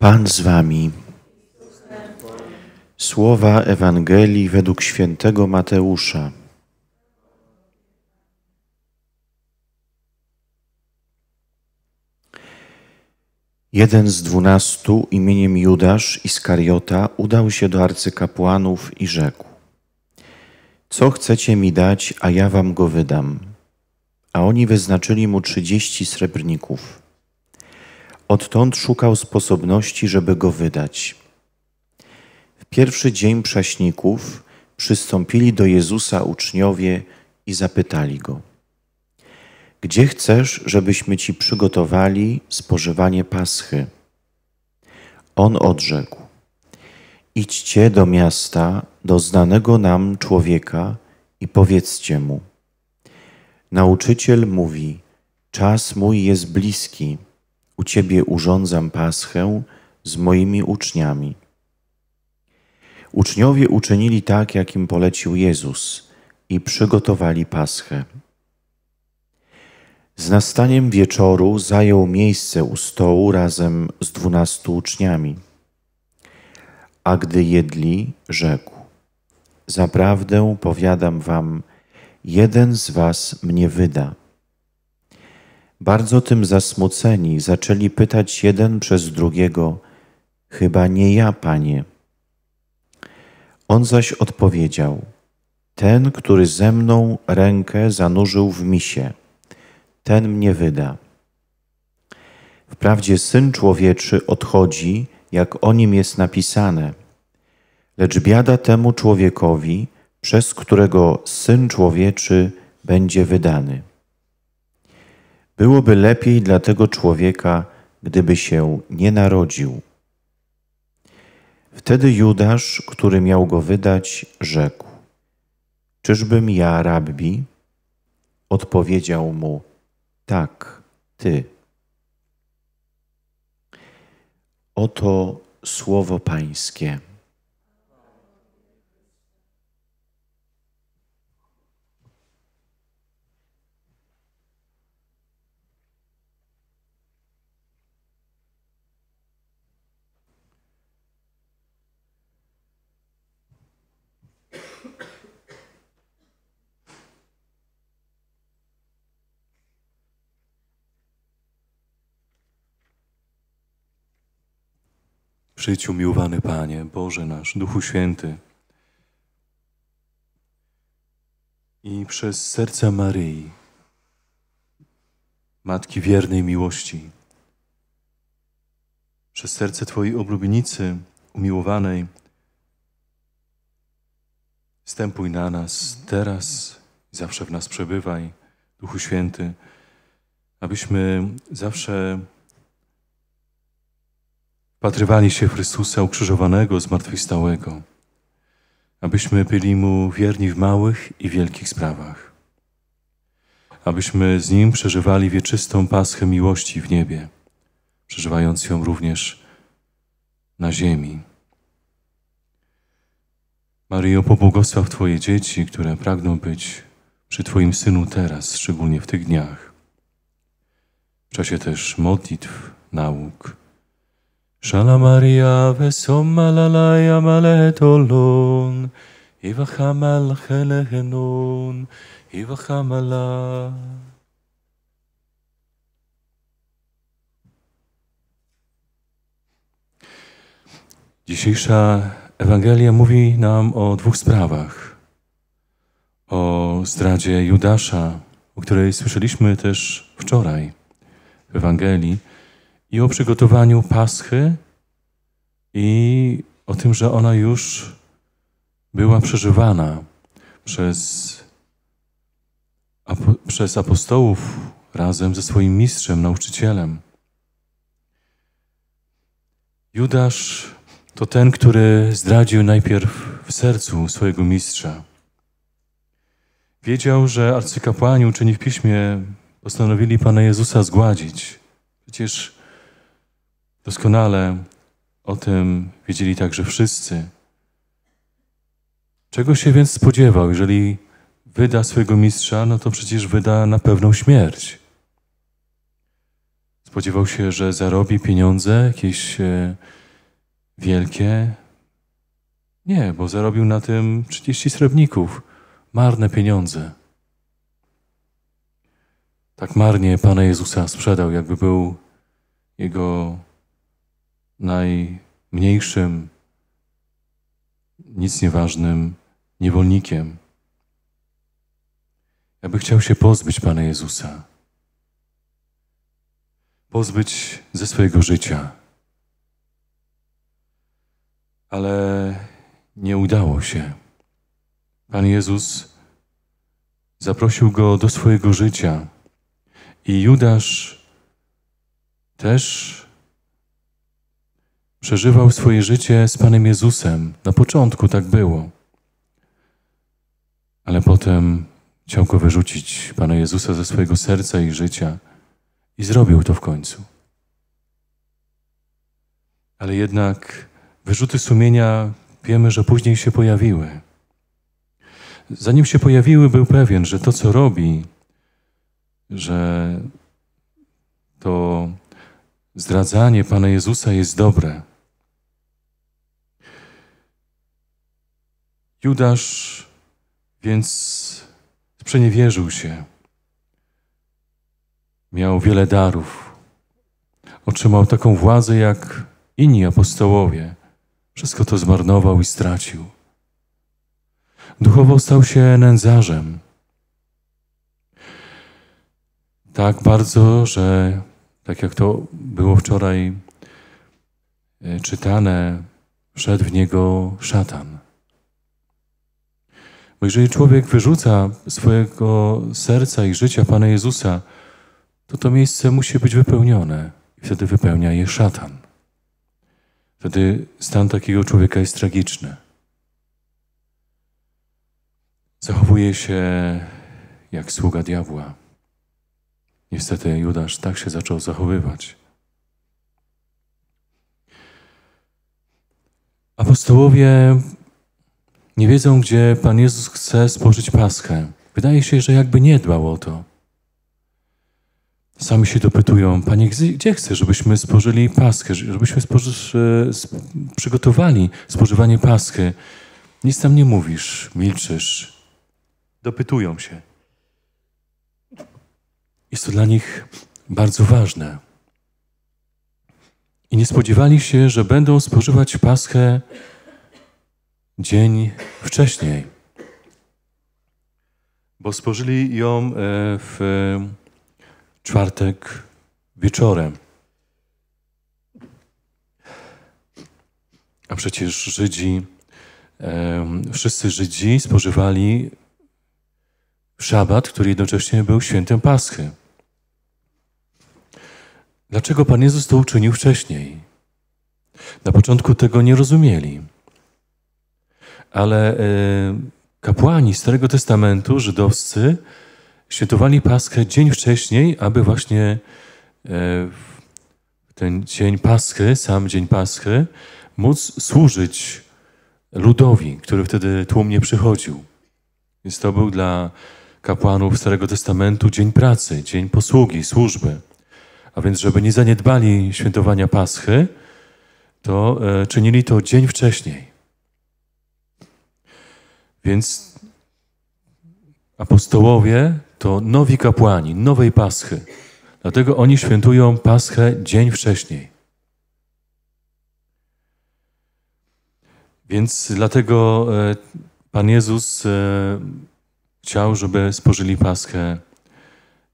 Pan z wami. Słowa Ewangelii według świętego Mateusza. Jeden z dwunastu imieniem Judasz Iskariota udał się do arcykapłanów i rzekł: Co chcecie mi dać, a ja wam go wydam. A oni wyznaczyli mu trzydzieści srebrników. Odtąd szukał sposobności, żeby go wydać. W pierwszy dzień prześników przystąpili do Jezusa uczniowie i zapytali go: Gdzie chcesz, żebyśmy ci przygotowali spożywanie paschy? On odrzekł: Idźcie do miasta, do znanego nam człowieka i powiedzcie mu: Nauczyciel mówi: Czas mój jest bliski u Ciebie urządzam paschę z moimi uczniami. Uczniowie uczynili tak, jak im polecił Jezus i przygotowali paschę. Z nastaniem wieczoru zajął miejsce u stołu razem z dwunastu uczniami. A gdy jedli, rzekł: Zaprawdę powiadam wam, jeden z was mnie wyda bardzo tym zasmuceni, zaczęli pytać jeden przez drugiego: Chyba nie ja, panie. On zaś odpowiedział: Ten, który ze mną rękę zanurzył w misie, ten mnie wyda. Wprawdzie syn człowieczy odchodzi, jak o nim jest napisane, lecz biada temu człowiekowi, przez którego syn człowieczy będzie wydany. Byłoby lepiej dla tego człowieka, gdyby się nie narodził. Wtedy Judasz, który miał go wydać, rzekł: Czyżbym ja, rabbi? Odpowiedział mu: Tak, ty. Oto słowo Pańskie. w życiu, miłowany Panie, Boże nasz, Duchu Święty. I przez serca Maryi, Matki wiernej miłości, przez serce Twojej oblubienicy umiłowanej, wstępuj na nas teraz i zawsze w nas przebywaj, Duchu Święty, abyśmy zawsze wpatrywali się w Chrystusa ukrzyżowanego, zmartwychwstałego, abyśmy byli Mu wierni w małych i wielkich sprawach, abyśmy z Nim przeżywali wieczystą paschę miłości w niebie, przeżywając ją również na ziemi. Maryjo, pobłogosław Twoje dzieci, które pragną być przy Twoim Synu teraz, szczególnie w tych dniach, w czasie też modlitw, nauk, Szala Maria vesomma lalaja maletolon, Iwachamal chelehenon, Iwachamala. Dzisiejsza Ewangelia mówi nam o dwóch sprawach. O zdradzie Judasza, o której słyszeliśmy też wczoraj w Ewangelii, i o przygotowaniu Paschy i o tym, że ona już była przeżywana przez, apo, przez apostołów razem ze swoim mistrzem, nauczycielem. Judasz to ten, który zdradził najpierw w sercu swojego mistrza. Wiedział, że arcykapłani uczeni w piśmie postanowili Pana Jezusa zgładzić. Przecież Doskonale o tym wiedzieli także wszyscy. Czego się więc spodziewał? Jeżeli wyda swojego mistrza, no to przecież wyda na pewną śmierć. Spodziewał się, że zarobi pieniądze jakieś e, wielkie. Nie, bo zarobił na tym 30 srebrników. Marne pieniądze. Tak marnie Pana Jezusa sprzedał, jakby był jego najmniejszym, nic nieważnym niewolnikiem. Ja bym chciał się pozbyć Pana Jezusa. Pozbyć ze swojego życia. Ale nie udało się. Pan Jezus zaprosił go do swojego życia i Judasz też przeżywał swoje życie z Panem Jezusem. Na początku tak było. Ale potem chciał go wyrzucić, Pana Jezusa, ze swojego serca i życia. I zrobił to w końcu. Ale jednak wyrzuty sumienia wiemy, że później się pojawiły. Zanim się pojawiły, był pewien, że to, co robi, że to zdradzanie Pana Jezusa jest dobre. Judasz więc sprzeniewierzył się. Miał wiele darów. Otrzymał taką władzę jak inni apostołowie. Wszystko to zmarnował i stracił. Duchowo stał się nędzarzem. Tak bardzo, że tak jak to było wczoraj e, czytane, wszedł w niego szatan. Bo jeżeli człowiek wyrzuca swojego serca i życia Pana Jezusa, to to miejsce musi być wypełnione. I wtedy wypełnia je szatan. Wtedy stan takiego człowieka jest tragiczny. Zachowuje się jak sługa diabła. Niestety Judasz tak się zaczął zachowywać. Apostołowie nie wiedzą, gdzie Pan Jezus chce spożyć Paskę. Wydaje się, że jakby nie dbał o to. Sami się dopytują, Panie, gdzie chcesz, żebyśmy spożyli Paskę, żebyśmy spoży e, przygotowali spożywanie Paskę. Nic tam nie mówisz, milczysz. Dopytują się. Jest to dla nich bardzo ważne. I nie spodziewali się, że będą spożywać Paskę dzień wcześniej. Bo spożyli ją e, w e, czwartek wieczorem. A przecież Żydzi, e, wszyscy Żydzi spożywali szabat, który jednocześnie był świętem Paschy. Dlaczego Pan Jezus to uczynił wcześniej? Na początku tego nie rozumieli ale e, kapłani Starego Testamentu żydowscy świętowali Paschę dzień wcześniej, aby właśnie e, ten dzień Paschy, sam dzień Paschy, móc służyć ludowi, który wtedy tłumnie przychodził. Więc to był dla kapłanów Starego Testamentu dzień pracy, dzień posługi, służby. A więc, żeby nie zaniedbali świętowania Paschy, to e, czynili to dzień wcześniej. Więc apostołowie to nowi kapłani, nowej paschy. Dlatego oni świętują paschę dzień wcześniej. Więc dlatego e, Pan Jezus e, chciał, żeby spożyli paschę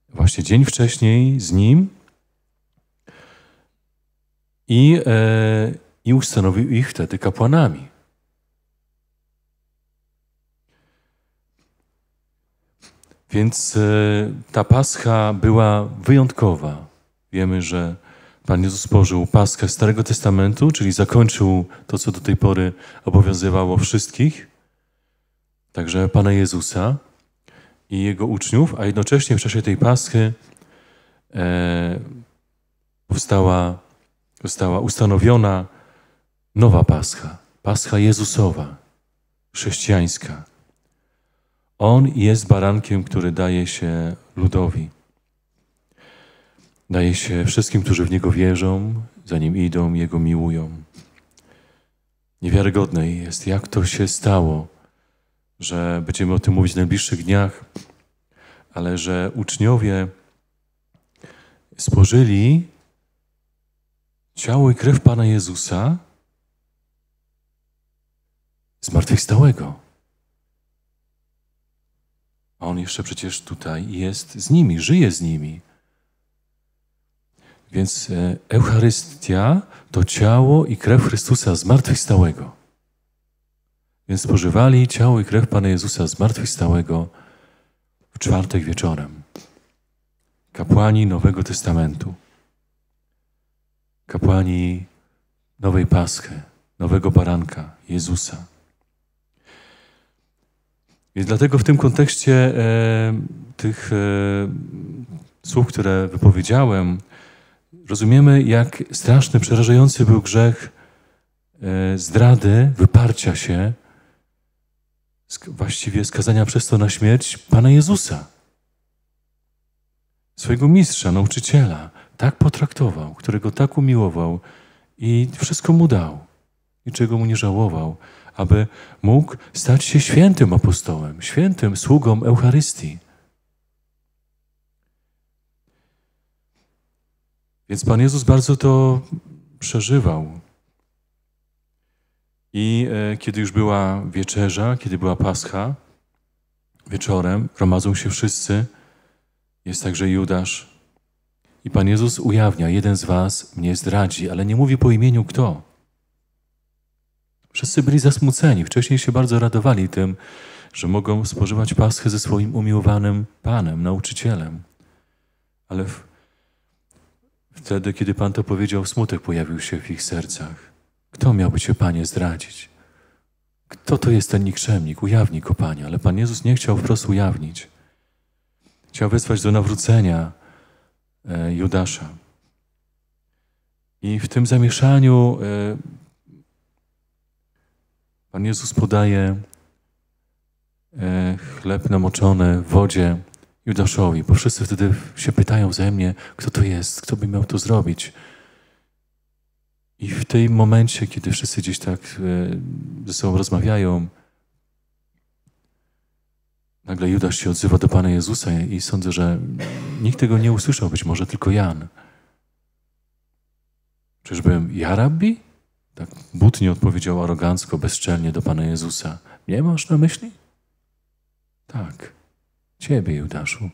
właśnie dzień wcześniej z Nim i, e, i ustanowił ich wtedy kapłanami. Więc e, ta pascha była wyjątkowa. Wiemy, że Pan Jezus położył paschę Starego Testamentu, czyli zakończył to, co do tej pory obowiązywało wszystkich, także Pana Jezusa i Jego uczniów, a jednocześnie w czasie tej paschy e, powstała, została ustanowiona nowa pascha, pascha Jezusowa, chrześcijańska on jest barankiem, który daje się ludowi. Daje się wszystkim, którzy w Niego wierzą, za Nim idą, Jego miłują. Niewiarygodne jest, jak to się stało, że będziemy o tym mówić w najbliższych dniach, ale że uczniowie spożyli ciało i krew Pana Jezusa zmartwychwstałego. A on jeszcze przecież tutaj jest z nimi, żyje z nimi. Więc e, Eucharystia to ciało i krew Chrystusa zmartwychwstałego. Więc spożywali ciało i krew Pana Jezusa zmartwychwstałego w czwartek wieczorem. Kapłani Nowego Testamentu, kapłani Nowej Paschy, Nowego Baranka, Jezusa. Więc dlatego w tym kontekście e, tych e, słów, które wypowiedziałem, rozumiemy, jak straszny, przerażający był grzech e, zdrady, wyparcia się, właściwie skazania przez to na śmierć Pana Jezusa, swojego mistrza, nauczyciela. Tak potraktował, którego tak umiłował i wszystko mu dał, niczego mu nie żałował aby mógł stać się świętym apostołem, świętym sługą Eucharystii. Więc Pan Jezus bardzo to przeżywał. I e, kiedy już była wieczerza, kiedy była Pascha, wieczorem gromadzą się wszyscy, jest także Judasz. I Pan Jezus ujawnia, jeden z was mnie zdradzi, ale nie mówi po imieniu kto. Wszyscy byli zasmuceni. Wcześniej się bardzo radowali tym, że mogą spożywać paschę ze swoim umiłowanym Panem, nauczycielem. Ale w... wtedy, kiedy Pan to powiedział, smutek pojawił się w ich sercach. Kto miałby Cię, Panie, zdradzić? Kto to jest ten nikczemnik? Ujawni, go, Panie. Ale Pan Jezus nie chciał wprost ujawnić. Chciał wezwać do nawrócenia e, Judasza. I w tym zamieszaniu e, Pan Jezus podaje e, chleb namoczony w wodzie Judaszowi, bo wszyscy wtedy się pytają ze mnie, kto to jest, kto by miał to zrobić. I w tym momencie, kiedy wszyscy gdzieś tak e, ze sobą rozmawiają, nagle Judasz się odzywa do Pana Jezusa i sądzę, że nikt tego nie usłyszał, być może tylko Jan. Czyżbym ja rabbi? Tak butnie odpowiedział arogancko, bezczelnie do Pana Jezusa. Nie masz na myśli? Tak, ciebie, Judaszu.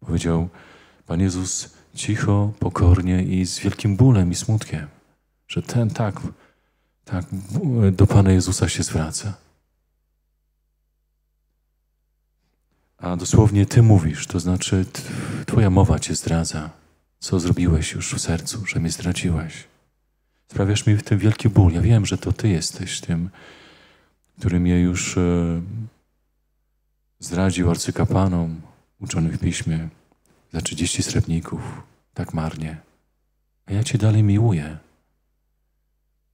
Powiedział Pan Jezus cicho, pokornie i z wielkim bólem i smutkiem, że ten tak, tak do Pana Jezusa się zwraca. A dosłownie Ty mówisz, to znaczy Twoja mowa Cię zdradza. Co zrobiłeś już w sercu, że mnie zdradziłeś? Sprawiasz mi w tym wielki ból. Ja wiem, że to Ty jesteś tym, który mnie już e, zdradził arcykapłanom uczonym w piśmie za 30 srebrników, tak marnie. A ja Cię dalej miłuję.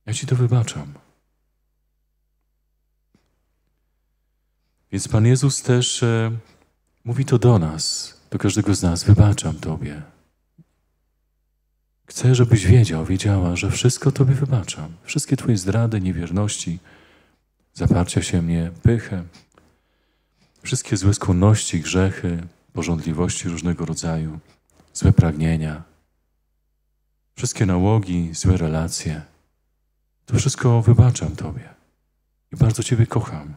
Ja Ci to wybaczam. Więc Pan Jezus też e, mówi to do nas, do każdego z nas: Wybaczam Tobie. Chcę, żebyś wiedział, wiedziała, że wszystko Tobie wybaczam. Wszystkie Twoje zdrady, niewierności, zaparcia się mnie, pychę, wszystkie złe skłonności, grzechy, pożądliwości różnego rodzaju, złe pragnienia, wszystkie nałogi, złe relacje. To wszystko wybaczam Tobie i bardzo Ciebie kocham.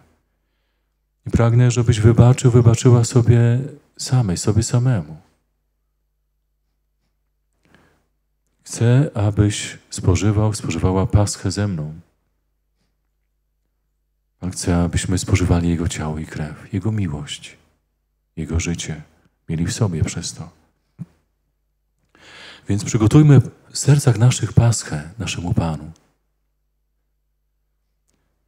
I pragnę, żebyś wybaczył, wybaczyła sobie samej, sobie samemu. Chcę, abyś spożywał, spożywała paschę ze mną. Pan chce, abyśmy spożywali Jego ciało i krew, Jego miłość, Jego życie, mieli w sobie przez to. Więc przygotujmy w sercach naszych paschę naszemu Panu.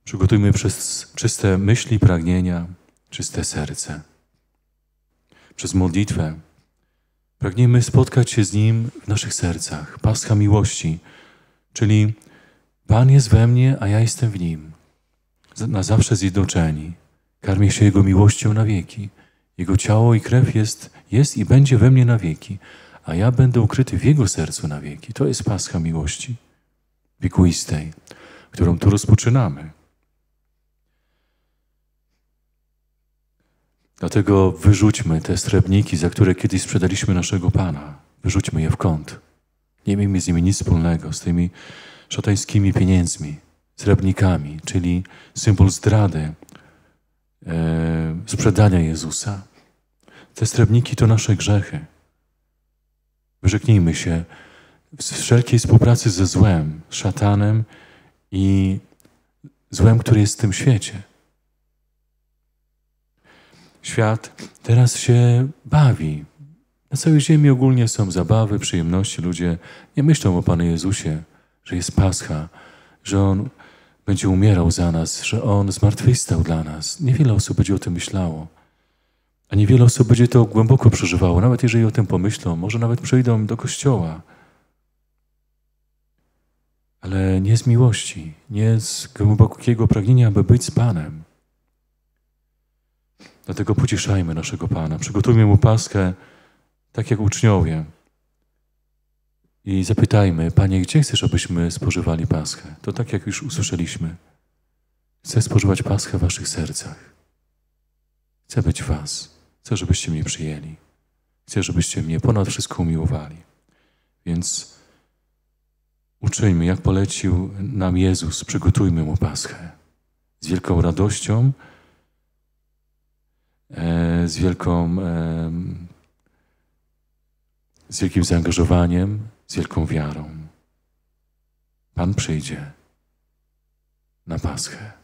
Przygotujmy przez czyste myśli, pragnienia, czyste serce, przez modlitwę, Pragniemy spotkać się z Nim w naszych sercach, pascha miłości, czyli Pan jest we mnie, a ja jestem w Nim. Na zawsze zjednoczeni. Karmię się Jego miłością na wieki. Jego ciało i krew jest, jest i będzie we mnie na wieki, a ja będę ukryty w Jego sercu na wieki. To jest pascha miłości wiekuistej, którą tu rozpoczynamy. Dlatego wyrzućmy te srebrniki, za które kiedyś sprzedaliśmy naszego Pana. Wyrzućmy je w kąt. Nie miejmy z nimi nic wspólnego, z tymi szatańskimi pieniędzmi, srebrnikami, czyli symbol zdrady, e, sprzedania Jezusa. Te srebrniki to nasze grzechy. Wyrzeknijmy się z wszelkiej współpracy ze złem, szatanem i złem, który jest w tym świecie. Świat teraz się bawi. Na całej ziemi ogólnie są zabawy, przyjemności. Ludzie nie myślą o Panu Jezusie, że jest Pascha, że On będzie umierał za nas, że On zmartwychwstał dla nas. Niewiele osób będzie o tym myślało. A niewiele osób będzie to głęboko przeżywało, nawet jeżeli o tym pomyślą, może nawet przyjdą do kościoła. Ale nie z miłości, nie z głębokiego pragnienia, aby być z Panem. Dlatego pocieszajmy naszego Pana. Przygotujmy Mu paskę, tak jak uczniowie. I zapytajmy, Panie, gdzie chcesz, abyśmy spożywali paskę? To tak, jak już usłyszeliśmy. Chcę spożywać paskę w waszych sercach. Chcę być was. Chcę, żebyście mnie przyjęli. Chcę, żebyście mnie ponad wszystko umiłowali. Więc uczyjmy, jak polecił nam Jezus. Przygotujmy Mu paskę. Z wielką radością E, z wielką z wielkim zaangażowaniem, z wielką wiarą. Pan przyjdzie na Paschę.